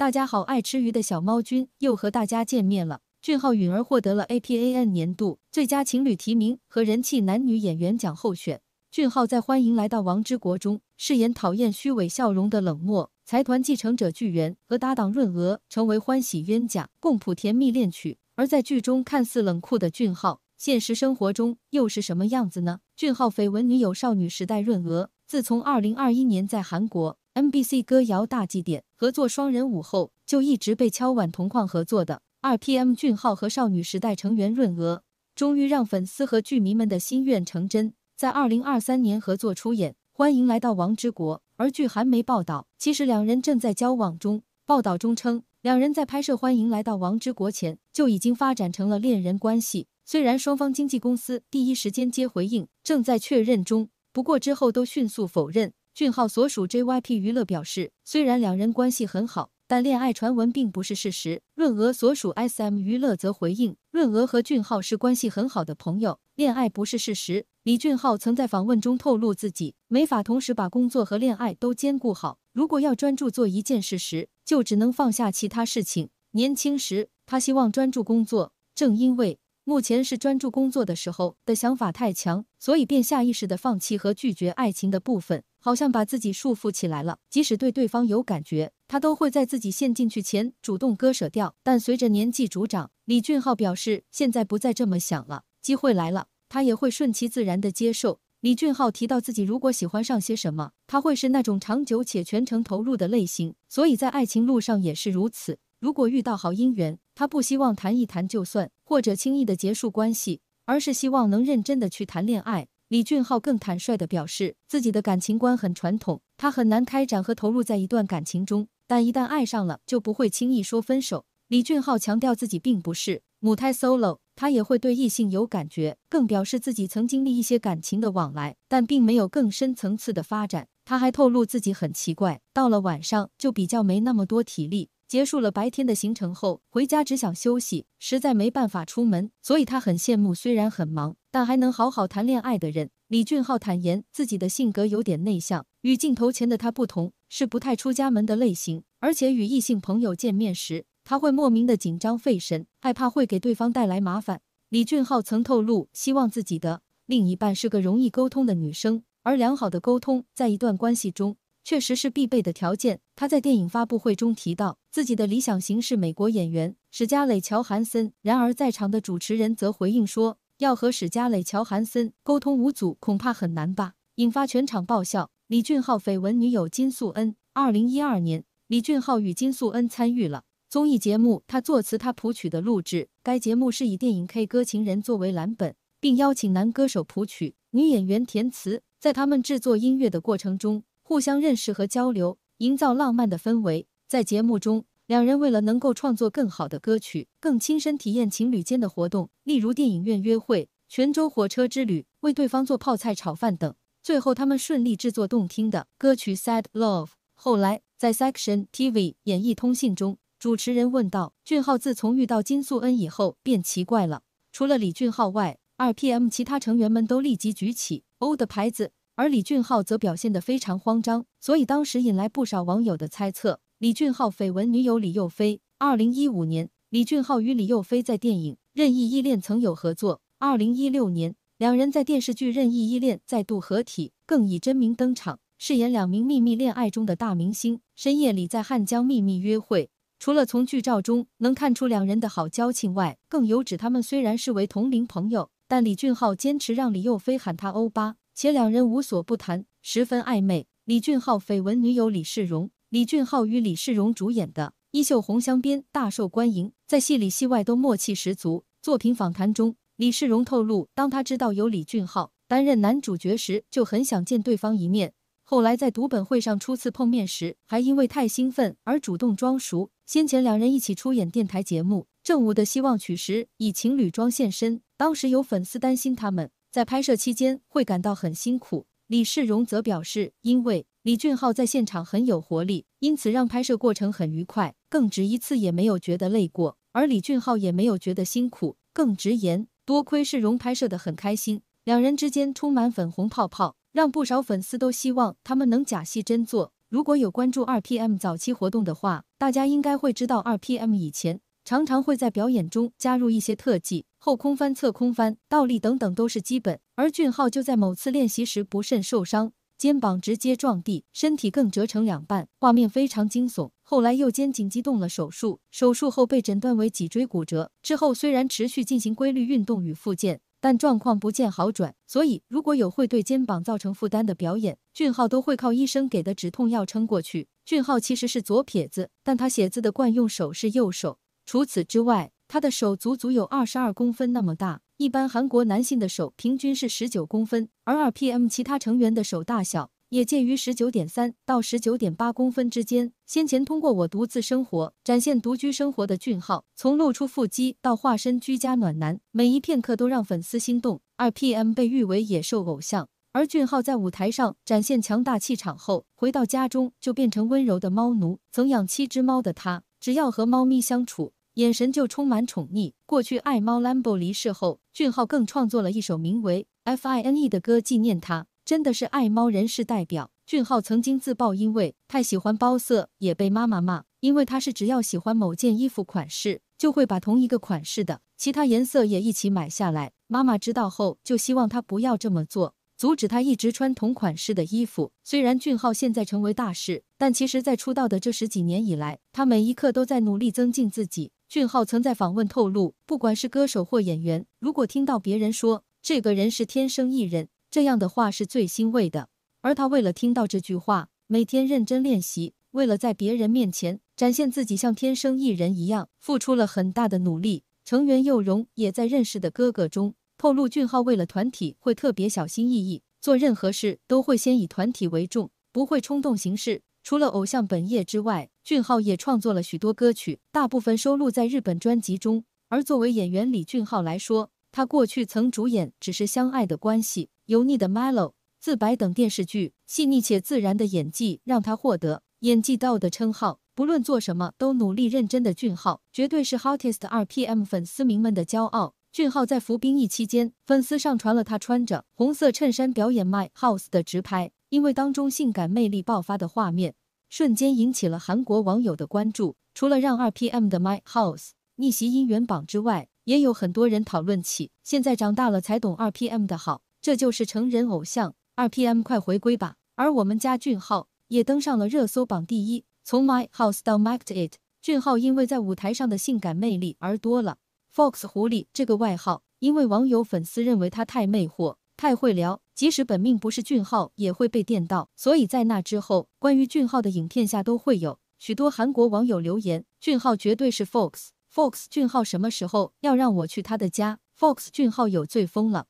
大家好，爱吃鱼的小猫君又和大家见面了。俊昊、允儿获得了 APAN 年度最佳情侣提名和人气男女演员奖候选。俊昊在欢迎来到王之国中饰演讨厌虚伪笑容的冷漠财团继承者巨源，和搭档润娥成为欢喜冤家，共谱甜蜜恋曲。而在剧中看似冷酷的俊昊，现实生活中又是什么样子呢？俊昊绯闻女友少女时代润娥，自从二零二一年在韩国。n b c 歌谣大祭典合作双人舞后，就一直被敲碗。同框合作的 RPM 俊昊和少女时代成员润娥，终于让粉丝和剧迷们的心愿成真，在二零二三年合作出演《欢迎来到王之国》。而据韩媒报道，其实两人正在交往中。报道中称，两人在拍摄《欢迎来到王之国》前就已经发展成了恋人关系。虽然双方经纪公司第一时间接回应正在确认中，不过之后都迅速否认。俊浩所属 JYP 娱乐表示，虽然两人关系很好，但恋爱传闻并不是事实。润娥所属 SM 娱乐则回应，润娥和俊浩是关系很好的朋友，恋爱不是事实。李俊浩曾在访问中透露，自己没法同时把工作和恋爱都兼顾好。如果要专注做一件事时，就只能放下其他事情。年轻时，他希望专注工作。正因为目前是专注工作的时候的想法太强，所以便下意识的放弃和拒绝爱情的部分。好像把自己束缚起来了，即使对对方有感觉，他都会在自己陷进去前主动割舍掉。但随着年纪逐长，李俊浩表示现在不再这么想了。机会来了，他也会顺其自然的接受。李俊浩提到自己如果喜欢上些什么，他会是那种长久且全程投入的类型，所以在爱情路上也是如此。如果遇到好姻缘，他不希望谈一谈就算，或者轻易的结束关系，而是希望能认真的去谈恋爱。李俊浩更坦率的表示，自己的感情观很传统，他很难开展和投入在一段感情中，但一旦爱上了，就不会轻易说分手。李俊浩强调自己并不是母胎 solo，他也会对异性有感觉，更表示自己曾经历一些感情的往来，但并没有更深层次的发展。他还透露自己很奇怪，到了晚上就比较没那么多体力。结束了白天的行程后，回家只想休息，实在没办法出门，所以他很羡慕虽然很忙，但还能好好谈恋爱的人。李俊浩坦言，自己的性格有点内向，与镜头前的他不同，是不太出家门的类型。而且与异性朋友见面时，他会莫名的紧张费神，害怕会给对方带来麻烦。李俊浩曾透露，希望自己的另一半是个容易沟通的女生，而良好的沟通在一段关系中。确实是必备的条件。他在电影发布会中提到自己的理想型是美国演员史嘉蕾·乔韩森。然而在场的主持人则回应说，要和史嘉蕾·乔韩森沟通无阻恐怕很难吧，引发全场爆笑。李俊昊绯闻女友金素恩，二零一二年，李俊昊与金素恩参与了综艺节目，他作词他谱曲的录制。该节目是以电影《K 歌情人》作为蓝本，并邀请男歌手谱曲，女演员填词。在他们制作音乐的过程中。互相认识和交流，营造浪漫的氛围。在节目中，两人为了能够创作更好的歌曲，更亲身体验情侣间的活动，例如电影院约会、泉州火车之旅，为对方做泡菜炒饭等。最后，他们顺利制作动听的歌曲《Sad Love》。后来，在 Section TV 演艺通信中，主持人问道：“俊浩自从遇到金素恩以后，变奇怪了。”除了李俊浩外，2PM 其他成员们都立即举起 “O” 的牌子。而李俊昊则表现得非常慌张，所以当时引来不少网友的猜测。李俊昊绯闻女友李幼飞，二零一五年，李俊昊与李幼飞在电影《任意依恋》曾有合作；二零一六年，两人在电视剧《任意依恋》再度合体，更以真名登场，饰演两名秘密恋爱中的大明星，深夜里在汉江秘密约会。除了从剧照中能看出两人的好交情外，更有指他们虽然视为同龄朋友，但李俊昊坚持让李幼飞喊他欧巴。且两人无所不谈，十分暧昧。李俊浩绯闻女友李世荣，李俊浩与李世荣主演的《衣袖红香边》大受欢迎，在戏里戏外都默契十足。作品访谈中，李世荣透露，当他知道有李俊浩担任男主角时，就很想见对方一面。后来在读本会上初次碰面时，还因为太兴奋而主动装熟。先前两人一起出演电台节目《正午的希望曲》时，以情侣装现身，当时有粉丝担心他们。在拍摄期间会感到很辛苦，李世荣则表示，因为李俊浩在现场很有活力，因此让拍摄过程很愉快，更直一次也没有觉得累过。而李俊浩也没有觉得辛苦，更直言多亏世荣拍摄得很开心，两人之间充满粉红泡泡，让不少粉丝都希望他们能假戏真做。如果有关注二 PM 早期活动的话，大家应该会知道，二 PM 以前常常会在表演中加入一些特技。后空翻、侧空翻、倒立等等都是基本。而俊浩就在某次练习时不慎受伤，肩膀直接撞地，身体更折成两半，画面非常惊悚。后来右肩紧急动了手术，手术后被诊断为脊椎骨折。之后虽然持续进行规律运动与复健，但状况不见好转。所以如果有会对肩膀造成负担的表演，俊浩都会靠医生给的止痛药撑过去。俊浩其实是左撇子，但他写字的惯用手是右手。除此之外，他的手足足有二十二公分那么大，一般韩国男性的手平均是十九公分，而 RPM 其他成员的手大小也介于十九点三到十九点八公分之间。先前通过《我独自生活》展现独居生活的俊浩，从露出腹肌到化身居家暖男，每一片刻都让粉丝心动。RPM 被誉为野兽偶像，而俊浩在舞台上展现强大气场后，回到家中就变成温柔的猫奴。曾养七只猫的他，只要和猫咪相处。眼神就充满宠溺。过去爱猫 l a m b o 离世后，俊浩更创作了一首名为《F.I.N.E.》的歌纪念他，真的是爱猫人士代表。俊浩曾经自曝，因为太喜欢包色，也被妈妈骂，因为他是只要喜欢某件衣服款式，就会把同一个款式的其他颜色也一起买下来。妈妈知道后，就希望他不要这么做，阻止他一直穿同款式的衣服。虽然俊浩现在成为大事，但其实，在出道的这十几年以来，他每一刻都在努力增进自己。俊浩曾在访问透露，不管是歌手或演员，如果听到别人说这个人是天生艺人这样的话，是最欣慰的。而他为了听到这句话，每天认真练习，为了在别人面前展现自己像天生艺人一样，付出了很大的努力。成员佑荣也在认识的哥哥中透露，俊浩为了团体会特别小心翼翼，做任何事都会先以团体为重，不会冲动行事。除了偶像本业之外，俊浩也创作了许多歌曲，大部分收录在日本专辑中。而作为演员李俊浩来说，他过去曾主演《只是相爱的关系》《油腻的 Mellow》《自白》等电视剧，细腻且自然的演技让他获得“演技道”的称号。不论做什么都努力认真的俊浩，绝对是 hottest 2PM 粉丝迷们的骄傲。俊浩在服兵役期间，粉丝上传了他穿着红色衬衫表演《My House》的直拍，因为当中性感魅力爆发的画面。瞬间引起了韩国网友的关注。除了让 2PM 的 My House 逆袭音源榜之外，也有很多人讨论起现在长大了才懂 2PM 的好，这就是成人偶像。2PM 快回归吧！而我们家俊浩也登上了热搜榜第一。从 My House 到 Make d It，俊浩因为在舞台上的性感魅力而多了 Fox 狐狸这个外号，因为网友粉丝认为他太魅惑，太会聊。即使本命不是俊浩，也会被电到。所以在那之后，关于俊浩的影片下都会有许多韩国网友留言：“俊浩绝对是 Fox，Fox 俊浩什么时候要让我去他的家？Fox 俊浩有罪，疯了。”